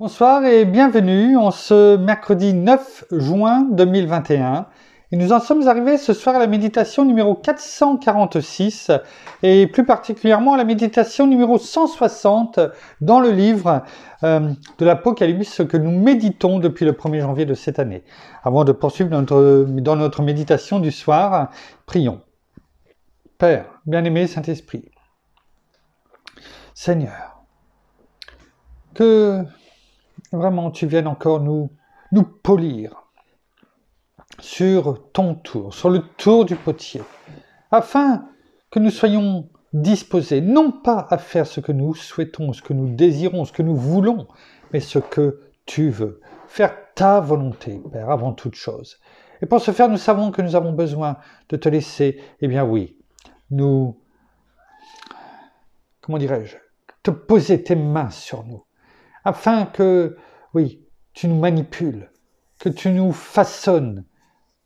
Bonsoir et bienvenue en ce mercredi 9 juin 2021. nous en sommes arrivés ce soir à la méditation numéro 446 et plus particulièrement à la méditation numéro 160 dans le livre euh, de l'Apocalypse que nous méditons depuis le 1er janvier de cette année. Avant de poursuivre notre, dans notre méditation du soir, prions. Père, bien-aimé Saint-Esprit, Seigneur, que vraiment tu viennes encore nous, nous polir sur ton tour, sur le tour du potier, afin que nous soyons disposés non pas à faire ce que nous souhaitons, ce que nous désirons, ce que nous voulons, mais ce que tu veux. Faire ta volonté, Père, avant toute chose. Et pour ce faire, nous savons que nous avons besoin de te laisser, eh bien oui, nous, comment dirais-je, te poser tes mains sur nous, afin que oui, tu nous manipules, que tu nous façonnes.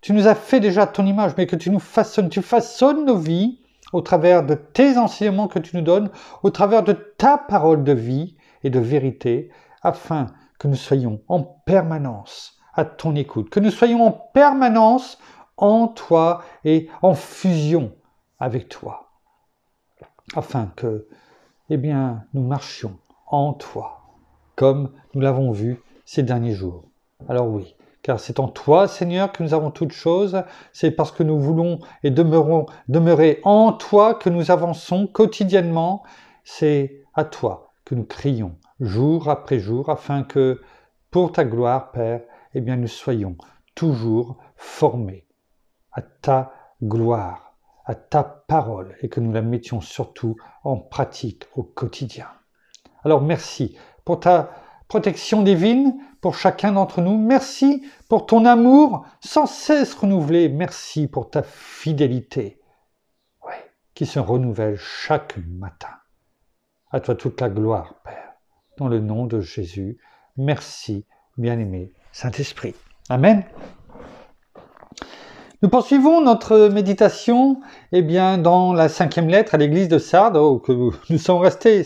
Tu nous as fait déjà ton image, mais que tu nous façonnes. Tu façonnes nos vies au travers de tes enseignements que tu nous donnes, au travers de ta parole de vie et de vérité, afin que nous soyons en permanence à ton écoute, que nous soyons en permanence en toi et en fusion avec toi, afin que, eh bien, nous marchions en toi comme nous l'avons vu ces derniers jours. Alors oui, car c'est en toi, Seigneur, que nous avons toutes choses, c'est parce que nous voulons et demeurons, demeurer en toi que nous avançons quotidiennement, c'est à toi que nous crions jour après jour, afin que, pour ta gloire, Père, eh bien, nous soyons toujours formés à ta gloire, à ta parole, et que nous la mettions surtout en pratique au quotidien. Alors merci pour ta protection divine pour chacun d'entre nous. Merci pour ton amour sans cesse renouvelé. Merci pour ta fidélité qui se renouvelle chaque matin. À toi toute la gloire, Père, dans le nom de Jésus. Merci, bien-aimé Saint-Esprit. Amen. Nous poursuivons notre méditation eh bien, dans la cinquième lettre à l'église de Sardes, oh, que nous sommes restés,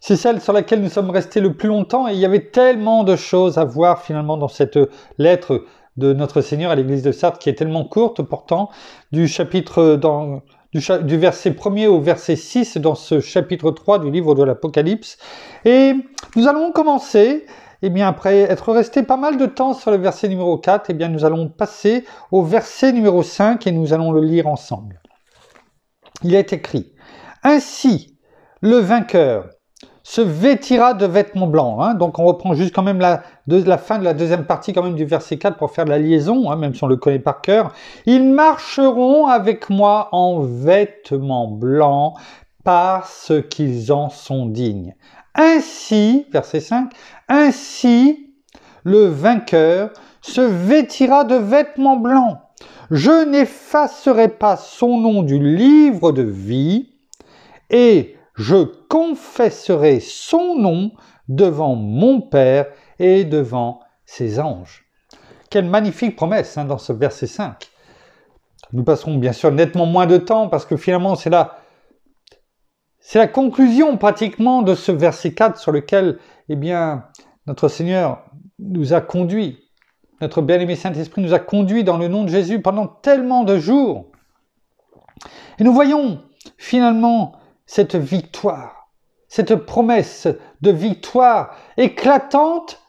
c'est celle sur laquelle nous sommes restés le plus longtemps et il y avait tellement de choses à voir finalement dans cette lettre de notre Seigneur à l'église de Sartre qui est tellement courte pourtant du chapitre euh, dans du, verset 1 au verset 6 dans ce chapitre 3 du livre de l'Apocalypse et nous allons commencer et eh bien après être resté pas mal de temps sur le verset numéro 4 et eh bien nous allons passer au verset numéro 5 et nous allons le lire ensemble. Il est écrit Ainsi le vainqueur se vêtira de vêtements blancs. Hein. Donc on reprend juste quand même la, fin de la deuxième partie quand même du verset 4 pour faire la liaison, hein, même si on le connaît par cœur. Ils marcheront avec moi en vêtements blancs parce qu'ils en sont dignes. Ainsi, verset 5, ainsi le vainqueur se vêtira de vêtements blancs. Je n'effacerai pas son nom du livre de vie et je confesserai son nom devant mon Père et devant ses anges. Quelle magnifique promesse hein, dans ce verset 5. Nous passerons bien sûr nettement moins de temps parce que finalement c'est la, c'est la conclusion pratiquement de ce verset 4 sur lequel eh bien, notre Seigneur nous a conduits. Notre bien-aimé Saint-Esprit nous a conduits dans le nom de Jésus pendant tellement de jours. Et nous voyons finalement cette victoire, cette promesse de victoire éclatante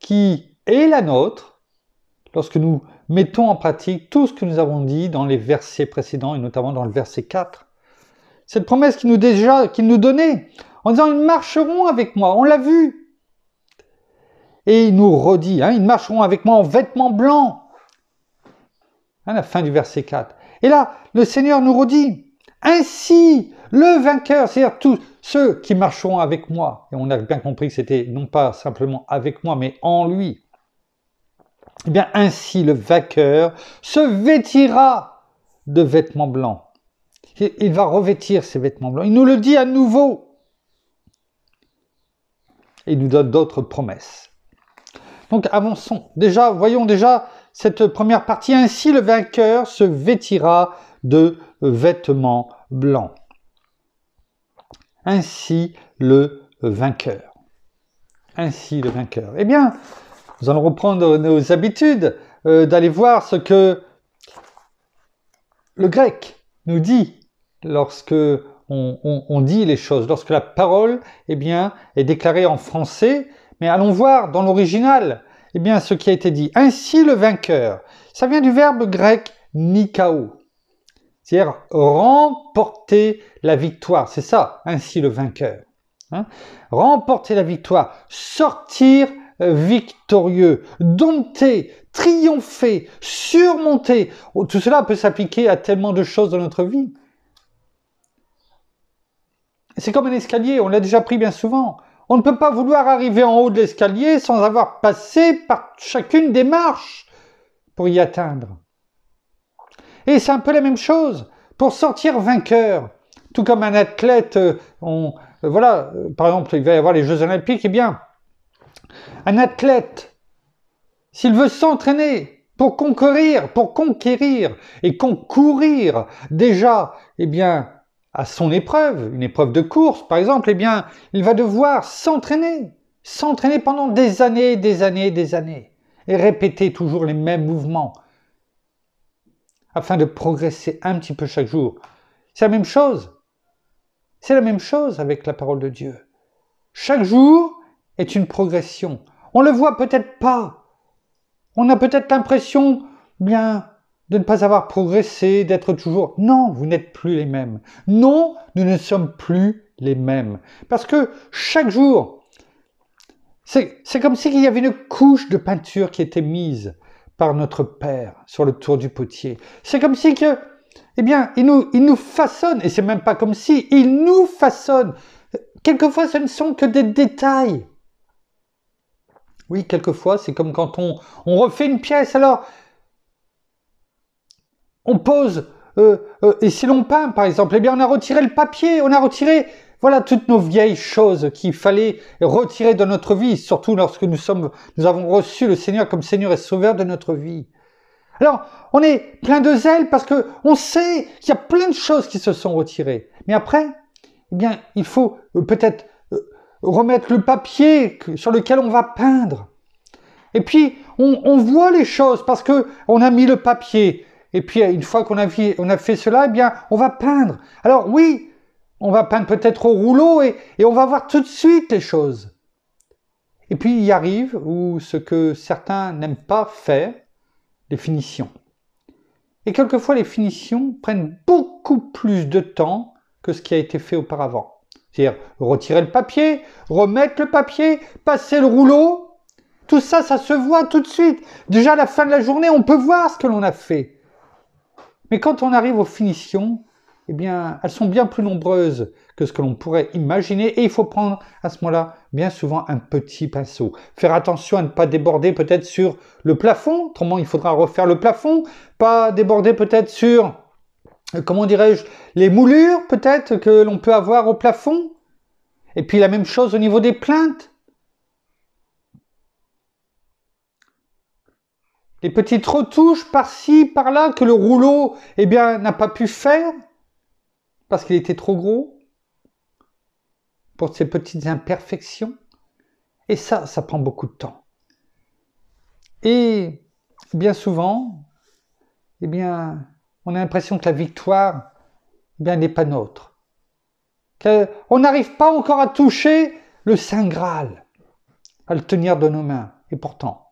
qui est la nôtre lorsque nous mettons en pratique tout ce que nous avons dit dans les versets précédents et notamment dans le verset 4. Cette promesse qu'il nous, déjà, qu'il nous donnait en disant ils marcheront avec moi, on l'a vu. Et il nous redit, hein, ils marcheront avec moi en vêtements blancs. À la fin du verset 4. Et là, le Seigneur nous redit, ainsi le vainqueur, c'est-à-dire tous ceux qui marcheront avec moi. Et on a bien compris que c'était non pas simplement avec moi, mais en lui. Eh bien, ainsi le vainqueur se vêtira de vêtements blancs. Il va revêtir ses vêtements blancs. Il nous le dit à nouveau. Et il nous donne d'autres promesses. Donc avançons. Déjà, voyons déjà cette première partie. Ainsi le vainqueur se vêtira de vêtements blancs ainsi le vainqueur. Ainsi le vainqueur. Eh bien, nous allons reprendre nos habitudes euh, d'aller voir ce que le grec nous dit lorsque on, dit les choses, lorsque la parole eh bien, est déclarée en français. Mais allons voir dans l'original eh bien, ce qui a été dit. Ainsi le vainqueur. Ça vient du verbe grec nikao c'est-à-dire remporter la victoire. C'est ça, ainsi hein, le vainqueur. Hein, remporter la victoire, sortir euh, victorieux, dompter, triompher, surmonter. Oh, tout cela peut s'appliquer à tellement de choses dans notre vie. C'est comme un escalier, on l'a déjà pris bien souvent. On ne peut pas vouloir arriver en haut de l'escalier sans avoir passé par chacune des marches pour y atteindre. Et c'est un peu la même chose. Pour sortir vainqueur, tout comme un athlète, euh, euh, voilà, euh, par exemple, il va y avoir les Jeux Olympiques, eh bien, un athlète, s'il veut s'entraîner pour concourir, pour conquérir et concourir déjà, eh bien, à son épreuve, une épreuve de course par exemple, eh bien, il va devoir s'entraîner, s'entraîner pendant des années, des années, des années, et répéter toujours les mêmes mouvements, afin de progresser un petit peu chaque jour. C'est la même chose. C'est la même chose avec la parole de Dieu. Chaque jour est une progression. On le voit peut-être pas. On a peut-être l'impression, bien, de ne pas avoir progressé, d'être toujours. Non, vous n'êtes plus les mêmes. Non, nous ne sommes plus les mêmes. Parce que chaque jour, c'est comme s'il y avait une couche de peinture qui était mise par notre Père sur le tour du potier. C'est comme si que, eh bien, il nous, il nous façonne, et c'est même pas comme si, il nous façonne. Quelquefois, ce ne sont que des détails. Oui, quelquefois, c'est comme quand on, refait une pièce, alors on pose, euh, euh, et si l'on peint, par exemple, eh bien, on a retiré le papier, on a retiré voilà toutes nos vieilles choses qu'il fallait retirer de notre vie, surtout lorsque nous sommes, nous avons reçu le Seigneur comme Seigneur et Sauveur de notre vie. Alors, on est plein de zèle parce que on sait qu'il y a plein de choses qui se sont retirées. Mais après, eh bien, il faut euh, peut-être euh, remettre le papier sur lequel on va peindre. Et puis, on, voit les choses parce que on a mis le papier. Et puis, une fois qu'on a, a fait cela, eh bien, on va peindre. Alors oui, on va peindre peut-être au rouleau et, on va voir tout de suite les choses. Et puis il arrive où ce que certains n'aiment pas faire, les finitions. Et quelquefois les finitions prennent beaucoup plus de temps que ce qui a été fait auparavant. C'est-à-dire retirer le papier, remettre le papier, passer le rouleau. Tout ça, ça se voit tout de suite. Déjà à la fin de la journée, on peut voir ce que l'on a fait. Mais quand on arrive aux finitions, eh bien, elles sont bien plus nombreuses que ce que l'on pourrait imaginer et il faut prendre à ce moment-là bien souvent un petit pinceau. Faire attention à ne pas déborder peut-être sur le plafond, autrement il faudra refaire le plafond, pas déborder peut-être sur, euh, comment dirais-je, les moulures peut-être que l'on peut avoir au plafond. Et puis la même chose au niveau des plaintes. Les petites retouches par-ci, par-là que le rouleau eh bien, n'a pas pu faire. Parce qu'il était trop gros pour ses petites imperfections. Et ça, ça prend beaucoup de temps. Et bien souvent, eh bien, on a l'impression que la victoire eh bien, n'est pas nôtre. On n'arrive pas encore à toucher le Saint Graal, à le tenir de nos mains. Et pourtant,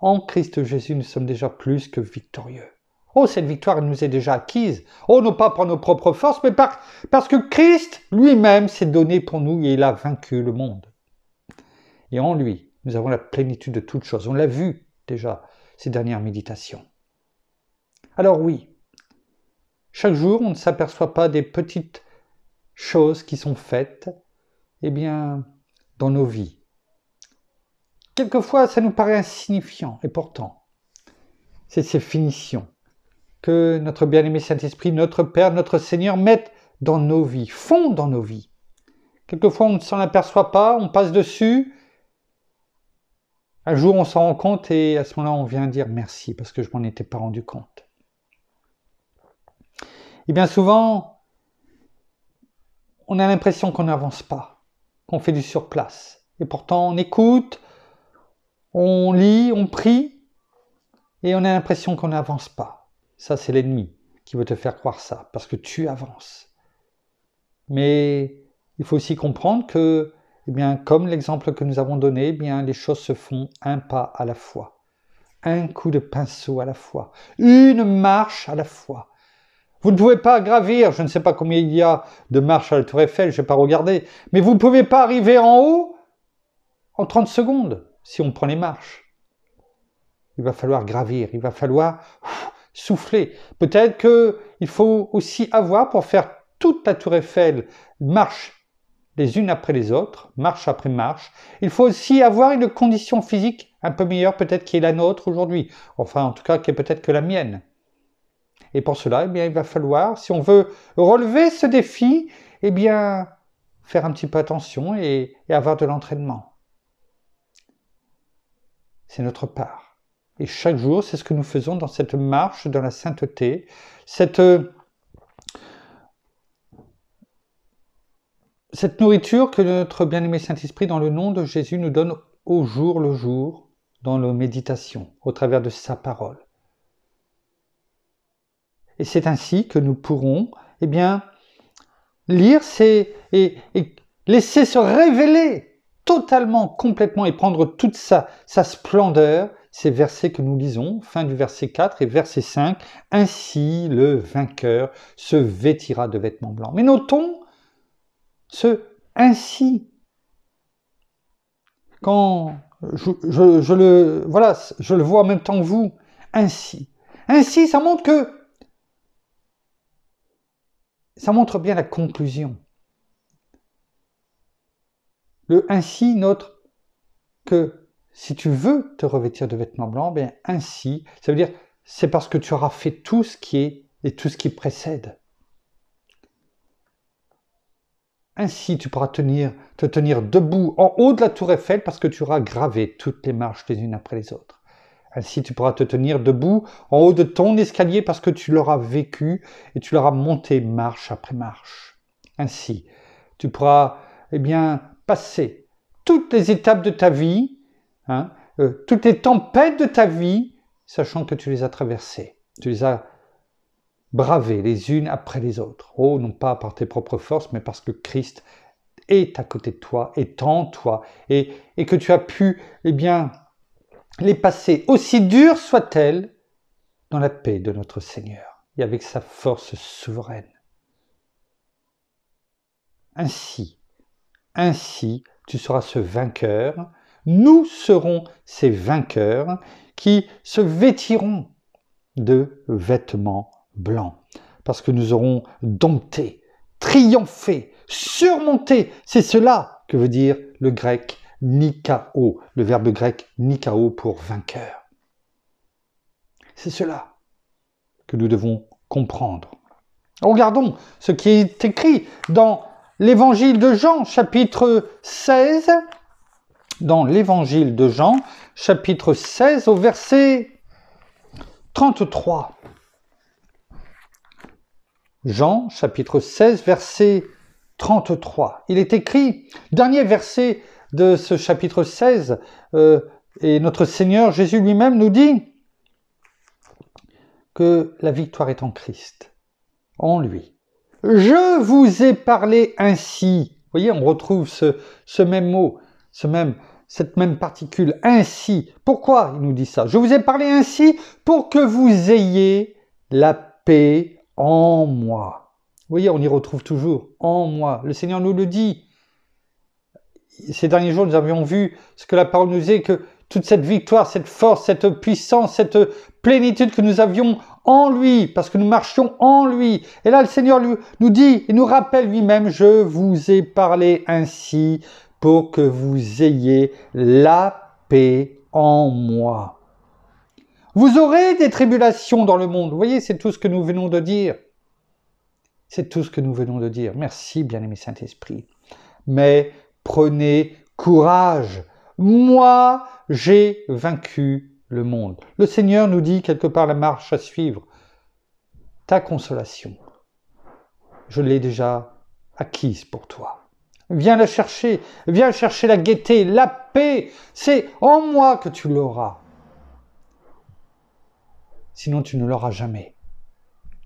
en Christ Jésus, nous sommes déjà plus que victorieux. Oh, cette victoire nous est déjà acquise. Oh, non pas par nos propres forces, mais parce que Christ lui-même s'est donné pour nous et il a vaincu le monde. Et en lui, nous avons la plénitude de toutes choses. On l'a vu déjà ces dernières méditations. Alors oui, chaque jour, on ne s'aperçoit pas des petites choses qui sont faites, eh bien, dans nos vies. Quelquefois, ça nous paraît insignifiant, et pourtant, c'est ces finitions que notre bien-aimé Saint-Esprit, notre Père, notre Seigneur mettent dans nos vies, font dans nos vies. Quelquefois, on ne s'en aperçoit pas, on passe dessus. Un jour, on s'en rend compte et à ce moment-là, on vient dire merci parce que je m'en étais pas rendu compte. Et eh bien souvent, on a l'impression qu'on n'avance pas, qu'on fait du surplace. Et pourtant, on écoute, on lit, on prie, et on a l'impression qu'on n'avance pas. Ça, c'est l'ennemi qui veut te faire croire ça, parce que tu avances. Mais il faut aussi comprendre que, eh bien, comme l'exemple que nous avons donné, eh bien, les choses se font un pas à la fois, un coup de pinceau à la fois, une marche à la fois. Vous ne pouvez pas gravir, je ne sais pas combien il y a de marches à la Tour Eiffel, je n'ai pas regarder, mais vous ne pouvez pas arriver en haut en 30 secondes si on prend les marches. Il va falloir gravir, il va falloir souffler. Peut-être qu'il faut aussi avoir pour faire toute la tour Eiffel marche les unes après les autres, marche après marche. Il faut aussi avoir une condition physique un peu meilleure peut-être qui est la nôtre aujourd'hui, enfin en tout cas qui est peut-être que la mienne. Et pour cela, eh bien, il va falloir, si on veut relever ce défi, eh bien, faire un petit peu attention et avoir de l'entraînement. C'est notre part. Et chaque jour, c'est ce que nous faisons dans cette marche dans la sainteté, cette, euh, cette nourriture que notre bien-aimé Saint-Esprit, dans le nom de Jésus, nous donne au jour le jour, dans nos méditations, au travers de sa parole. Et c'est ainsi que nous pourrons, eh bien, lire et, et laisser se révéler totalement, complètement et prendre toute sa, sa splendeur ces versets que nous lisons, fin du verset 4 et verset 5, Ainsi le vainqueur se vêtira de vêtements blancs. Mais notons ce ainsi. Quand je, le, voilà, je le vois en même temps que vous, ainsi. Ainsi, ça montre que ça montre bien la conclusion. Le ainsi notre que si tu veux te revêtir de vêtements blancs, bien ainsi, ça veut dire c'est parce que tu auras fait tout ce qui est et tout ce qui précède. Ainsi, tu pourras tenir, te tenir debout en haut de la tour Eiffel parce que tu auras gravé toutes les marches les unes après les autres. Ainsi, tu pourras te tenir debout en haut de ton escalier parce que tu l'auras vécu et tu l'auras monté marche après marche. Ainsi, tu pourras, eh bien, passer toutes les étapes de ta vie Hein, euh, toutes les tempêtes de ta vie, sachant que tu les as traversées, tu les as bravées les unes après les autres. Oh, non pas par tes propres forces, mais parce que Christ est à côté de toi, est en toi, et, que tu as pu, eh bien, les passer, aussi dures soient-elles, dans la paix de notre Seigneur, et avec sa force souveraine. Ainsi, ainsi, tu seras ce vainqueur, nous serons ces vainqueurs qui se vêtiront de vêtements blancs, parce que nous aurons dompté, triomphé, surmonté. C'est cela que veut dire le grec nikao, le verbe grec nikao pour vainqueur. C'est cela que nous devons comprendre. Regardons ce qui est écrit dans l'évangile de Jean, chapitre 16, dans l'évangile de Jean, chapitre 16, au verset 33. Jean, chapitre 16, verset 33. Il est écrit, dernier verset de ce chapitre 16, euh, et notre Seigneur Jésus lui-même nous dit que la victoire est en Christ, en lui. Je vous ai parlé ainsi. Vous voyez, on retrouve ce même mot, ce même cette même particule ainsi. Pourquoi il nous dit ça Je vous ai parlé ainsi pour que vous ayez la paix en moi. Vous voyez, on y retrouve toujours en moi. Le Seigneur nous le dit. Ces derniers jours, nous avions vu ce que la parole nous dit, que toute cette victoire, cette force, cette puissance, cette plénitude que nous avions en lui, parce que nous marchions en lui. Et là, le Seigneur nous dit il nous rappelle lui-même, je vous ai parlé ainsi pour que vous ayez la paix en moi. Vous aurez des tribulations dans le monde. Vous voyez, c'est tout ce que nous venons de dire. C'est tout ce que nous venons de dire. Merci, bien-aimé Saint-Esprit. Mais prenez courage. Moi, j'ai vaincu le monde. Le Seigneur nous dit quelque part la marche à suivre. Ta consolation, je l'ai déjà acquise pour toi. Viens la chercher, viens chercher la gaieté, la paix. C'est en moi que tu l'auras. Sinon, tu ne l'auras jamais.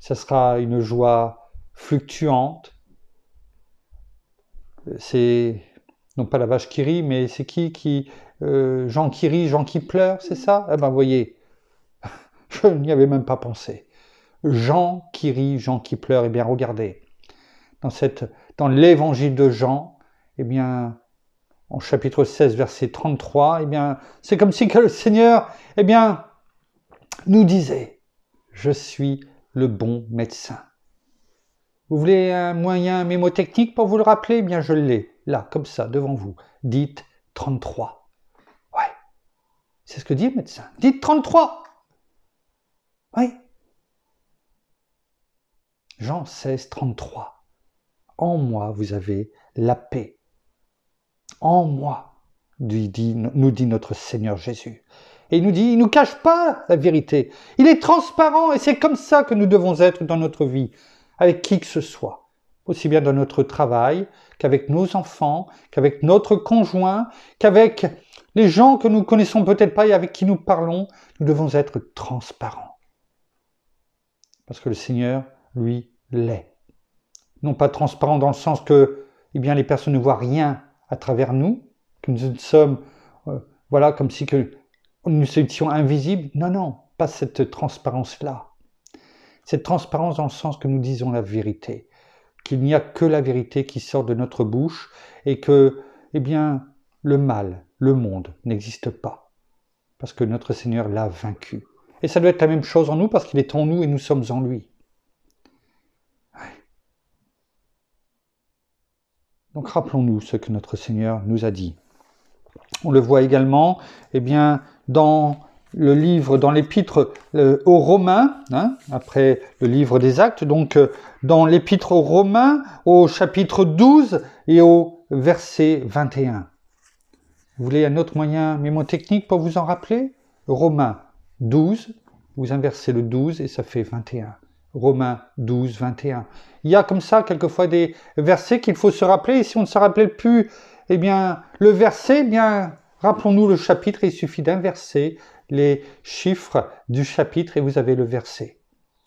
Ce sera une joie fluctuante. C'est non pas la vache qui rit, mais c'est qui qui Jean euh, qui rit, Jean qui pleure, c'est ça Eh ben, voyez, je n'y avais même pas pensé. Jean qui rit, Jean qui pleure. Eh bien, regardez, dans, cette, dans l'évangile de Jean, eh bien, en chapitre 16, verset 33, eh bien, c'est comme si que le Seigneur, eh bien, nous disait, je suis le bon médecin. Vous voulez un moyen mémotechnique pour vous le rappeler Eh bien, je l'ai, là, comme ça, devant vous. Dites 33. Ouais, c'est ce que dit le médecin. Dites 33. Oui. Jean 16, 33. En moi, vous avez la paix en moi, nous dit notre Seigneur Jésus. Et il nous dit, il ne nous cache pas la vérité. Il est transparent et c'est comme ça que nous devons être dans notre vie, avec qui que ce soit. Aussi bien dans notre travail qu'avec nos enfants, qu'avec notre conjoint, qu'avec les gens que nous connaissons peut-être pas et avec qui nous parlons. Nous devons être transparents. Parce que le Seigneur, lui, l'est. Non pas transparent dans le sens que eh bien, les personnes ne voient rien à travers nous, que nous sommes, euh, voilà, comme si que nous étions invisibles. Non, non, pas cette transparence-là. Cette transparence dans le sens que nous disons la vérité, qu'il n'y a que la vérité qui sort de notre bouche et que, eh bien, le mal, le monde n'existe pas, parce que notre Seigneur l'a vaincu. Et ça doit être la même chose en nous, parce qu'il est en nous et nous sommes en lui. Donc rappelons-nous ce que notre Seigneur nous a dit. On le voit également eh bien, dans le livre, dans l'épître euh, aux Romains, hein, après le livre des actes, donc euh, dans l'épître aux Romains au chapitre 12 et au verset 21. Vous voulez un autre moyen technique, pour vous en rappeler Romains 12, vous inversez le 12 et ça fait 21. Romains 12, 21. Il y a comme ça quelquefois des versets qu'il faut se rappeler. Et si on ne se rappelle plus, eh bien, le verset, eh bien, rappelons-nous le chapitre. Il suffit d'inverser les chiffres du chapitre, et vous avez le verset.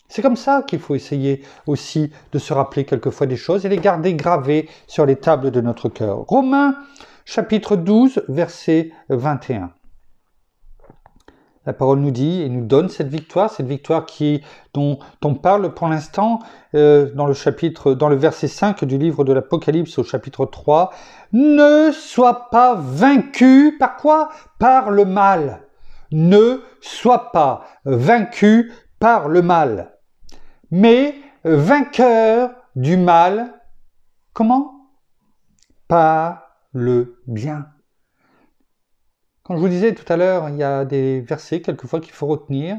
C'est comme ça qu'il faut essayer aussi de se rappeler quelquefois des choses et les garder gravées sur les tables de notre cœur. Romains chapitre 12, verset 21. La parole nous dit et nous donne cette victoire, cette victoire qui, dont, on parle pour l'instant euh, dans le chapitre, dans le verset 5 du livre de l'Apocalypse au chapitre 3. Ne sois pas vaincu par quoi Par le mal. Ne sois pas vaincu par le mal, mais vainqueur du mal. Comment Par le bien. Comme je vous disais tout à l'heure, il y a des versets quelquefois qu'il faut retenir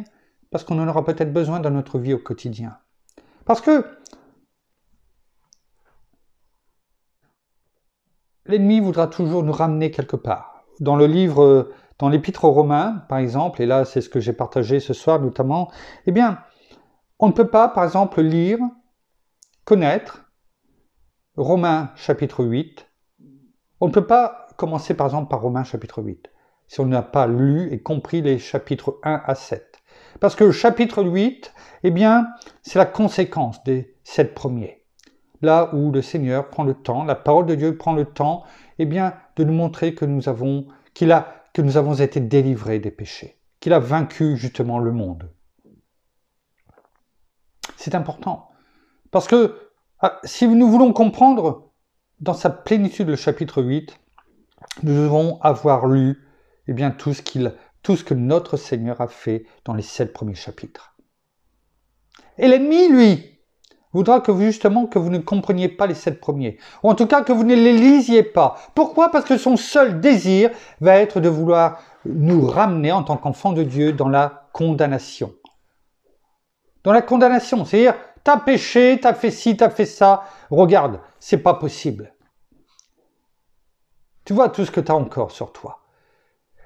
parce qu'on en aura peut-être besoin dans notre vie au quotidien. Parce que l'ennemi voudra toujours nous ramener quelque part. Dans le livre, dans l'épître aux Romains, par exemple, et là c'est ce que j'ai partagé ce soir notamment, eh bien, on ne peut pas, par exemple, lire, connaître Romains chapitre 8. On ne peut pas commencer par exemple par Romains chapitre 8 si on n'a pas lu et compris les chapitres 1 à 7. Parce que le chapitre 8, eh bien, c'est la conséquence des sept premiers. Là où le Seigneur prend le temps, la parole de Dieu prend le temps, eh bien, de nous montrer que nous avons, qu'il a, que nous avons été délivrés des péchés, qu'il a vaincu justement le monde. C'est important. Parce que ah, si nous voulons comprendre dans sa plénitude le chapitre 8, nous devons avoir lu eh bien, tout ce, qu'il, tout ce que notre Seigneur a fait dans les sept premiers chapitres. Et l'ennemi, lui, voudra que vous, justement que vous ne compreniez pas les sept premiers, ou en tout cas que vous ne les lisiez pas. Pourquoi Parce que son seul désir va être de vouloir nous ramener en tant qu'enfants de Dieu dans la condamnation. Dans la condamnation, c'est-à-dire, t'as péché, t'as fait ci, t'as fait ça, regarde, c'est pas possible. Tu vois tout ce que t'as encore sur toi.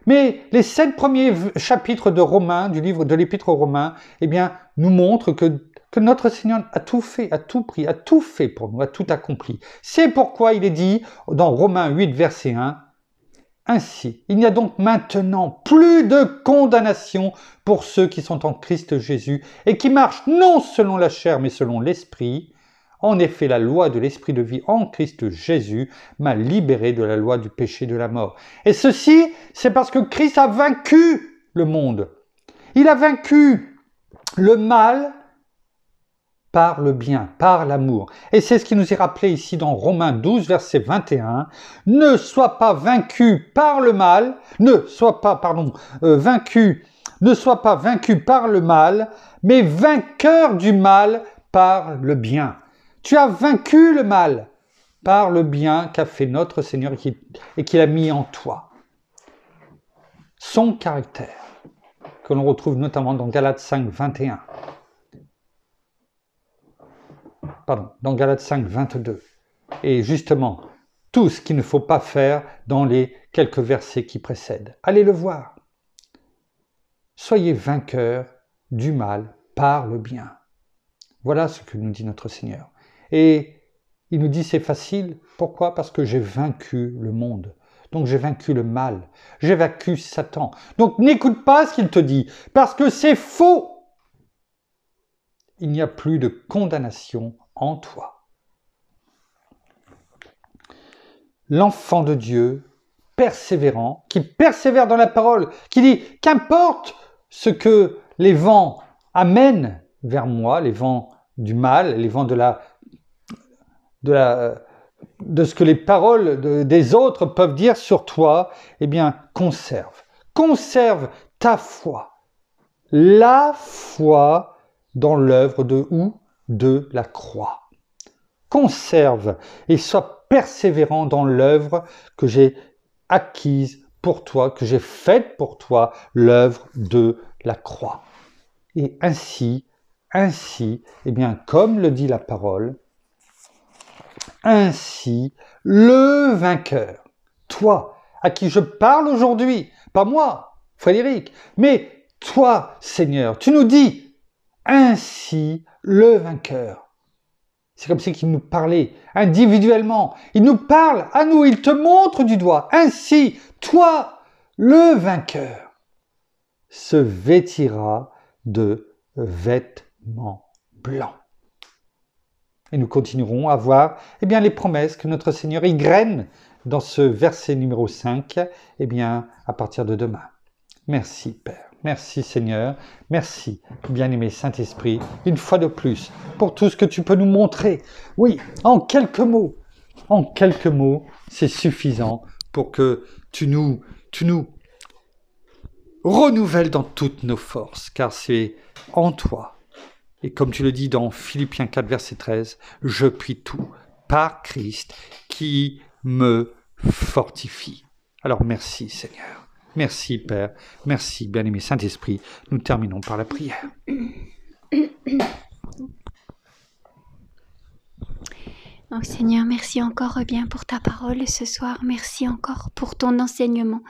Mais les sept premiers chapitres de Romains, du livre de l'Épître aux Romains, eh bien, nous montrent que, que notre Seigneur a tout fait, a tout pris, a tout fait pour nous, a tout accompli. C'est pourquoi il est dit dans Romains 8, verset 1, ainsi, il n'y a donc maintenant plus de condamnation pour ceux qui sont en Christ Jésus et qui marchent non selon la chair mais selon l'esprit, en effet, la loi de l'esprit de vie en Christ Jésus m'a libéré de la loi du péché de la mort. Et ceci, c'est parce que Christ a vaincu le monde. Il a vaincu le mal par le bien, par l'amour. Et c'est ce qui nous est rappelé ici dans Romains 12, verset 21. Ne sois pas vaincu par le mal, ne sois pas, pardon, euh, vaincu, ne sois pas vaincu par le mal, mais vainqueur du mal par le bien. Tu as vaincu le mal par le bien qu'a fait notre Seigneur et qu'il a mis en toi. Son caractère, que l'on retrouve notamment dans Galates 5, 21. Pardon, dans Galates 5, 22. Et justement, tout ce qu'il ne faut pas faire dans les quelques versets qui précèdent. Allez le voir. Soyez vainqueur du mal par le bien. Voilà ce que nous dit notre Seigneur. Et il nous dit c'est facile. Pourquoi Parce que j'ai vaincu le monde. Donc j'ai vaincu le mal. J'ai vaincu Satan. Donc n'écoute pas ce qu'il te dit, parce que c'est faux. Il n'y a plus de condamnation en toi. L'enfant de Dieu persévérant, qui persévère dans la parole, qui dit qu'importe ce que les vents amènent vers moi, les vents du mal, les vents de la de, ce que les paroles des autres peuvent dire sur toi, eh bien, conserve. Conserve ta foi. La foi dans l'œuvre de ou de la croix. Conserve et sois persévérant dans l'œuvre que j'ai acquise pour toi, que j'ai faite pour toi, l'œuvre de la croix. Et ainsi, ainsi, eh bien, comme le dit la parole, ainsi, le vainqueur, toi, à qui je parle aujourd'hui, pas moi, Frédéric, mais toi, Seigneur, tu nous dis, ainsi, le vainqueur. C'est comme si il nous parlait individuellement. Il nous parle à nous, il te montre du doigt. Ainsi, toi, le vainqueur, se vêtira de vêtements blancs et nous continuerons à voir eh bien, les promesses que notre Seigneur y graine dans ce verset numéro 5 eh bien, à partir de demain. Merci Père, merci Seigneur, merci bien-aimé Saint-Esprit, une fois de plus, pour tout ce que tu peux nous montrer. Oui, en quelques mots, en quelques mots, c'est suffisant pour que tu nous, tu nous renouvelles dans toutes nos forces, car c'est en toi et comme tu le dis dans Philippiens 4, verset 13, je puis tout par Christ qui me fortifie. Alors merci Seigneur, merci Père, merci bien-aimé Saint-Esprit. Nous terminons par la prière. Oh, Seigneur, merci encore eh bien pour ta parole ce soir. Merci encore pour ton enseignement.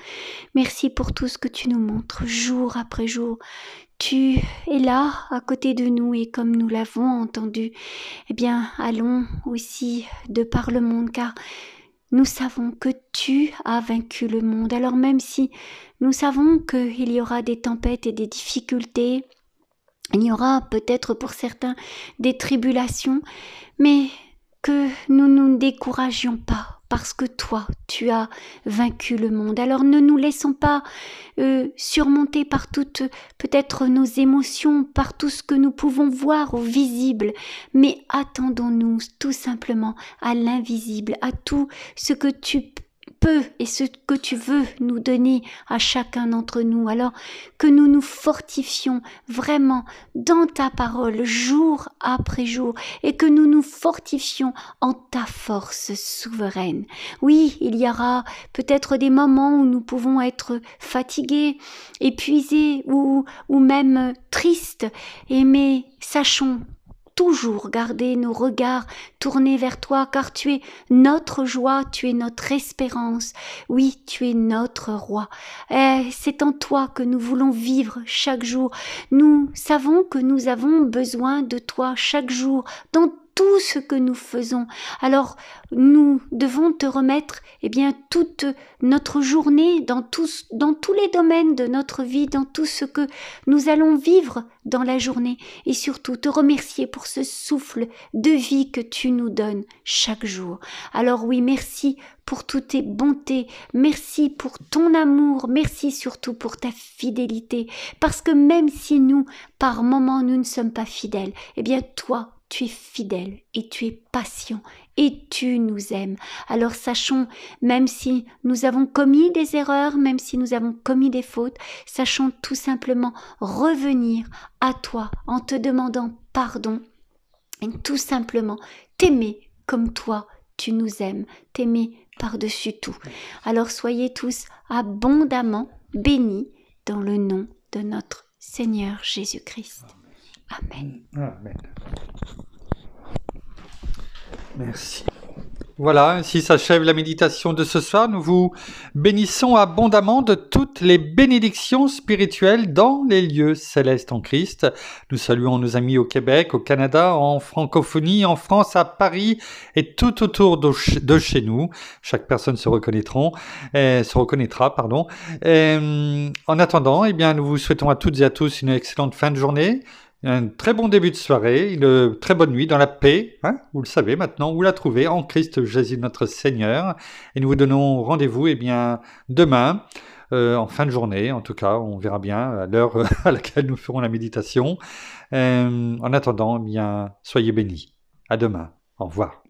Merci pour tout ce que tu nous montres jour après jour. Tu es là à côté de nous et comme nous l'avons entendu, eh bien allons aussi de par le monde car nous savons que tu as vaincu le monde. Alors même si nous savons qu'il y aura des tempêtes et des difficultés, il y aura peut-être pour certains des tribulations, mais que nous ne nous découragions pas parce que toi, tu as vaincu le monde. Alors ne nous laissons pas euh, surmonter par toutes peut-être nos émotions, par tout ce que nous pouvons voir au visible, mais attendons-nous tout simplement à l'invisible, à tout ce que tu et ce que tu veux nous donner à chacun d'entre nous. Alors que nous nous fortifions vraiment dans ta parole jour après jour et que nous nous fortifions en ta force souveraine. Oui, il y aura peut-être des moments où nous pouvons être fatigués, épuisés ou, ou même tristes, et mais sachons toujours garder nos regards tournés vers toi, car tu es notre joie, tu es notre espérance. Oui, tu es notre roi. Et eh, c'est en toi que nous voulons vivre chaque jour. Nous savons que nous avons besoin de toi chaque jour tout ce que nous faisons. Alors nous devons te remettre eh bien toute notre journée dans tous dans tous les domaines de notre vie, dans tout ce que nous allons vivre dans la journée et surtout te remercier pour ce souffle de vie que tu nous donnes chaque jour. Alors oui, merci pour toutes tes bontés, merci pour ton amour, merci surtout pour ta fidélité parce que même si nous par moments nous ne sommes pas fidèles, eh bien toi tu es fidèle et tu es patient et tu nous aimes. Alors sachons, même si nous avons commis des erreurs, même si nous avons commis des fautes, sachons tout simplement revenir à toi en te demandant pardon et tout simplement t'aimer comme toi tu nous aimes, t'aimer par-dessus tout. Alors soyez tous abondamment bénis dans le nom de notre Seigneur Jésus-Christ. Amen. Amen. Merci. Voilà, ainsi s'achève la méditation de ce soir. Nous vous bénissons abondamment de toutes les bénédictions spirituelles dans les lieux célestes en Christ. Nous saluons nos amis au Québec, au Canada, en francophonie, en France, à Paris et tout autour de, chez nous. Chaque personne se, euh, reconnaîtra. Pardon. Euh, en attendant, eh bien, nous vous souhaitons à toutes et à tous une excellente fin de journée. Un très bon début de soirée, une très bonne nuit dans la paix, hein, vous le savez maintenant, vous la trouvez en Christ Jésus notre Seigneur. Et nous vous donnons rendez-vous eh bien demain, euh, en fin de journée, en tout cas, on verra bien à l'heure à laquelle nous ferons la méditation. Euh, en attendant, eh bien soyez bénis. À demain. Au revoir.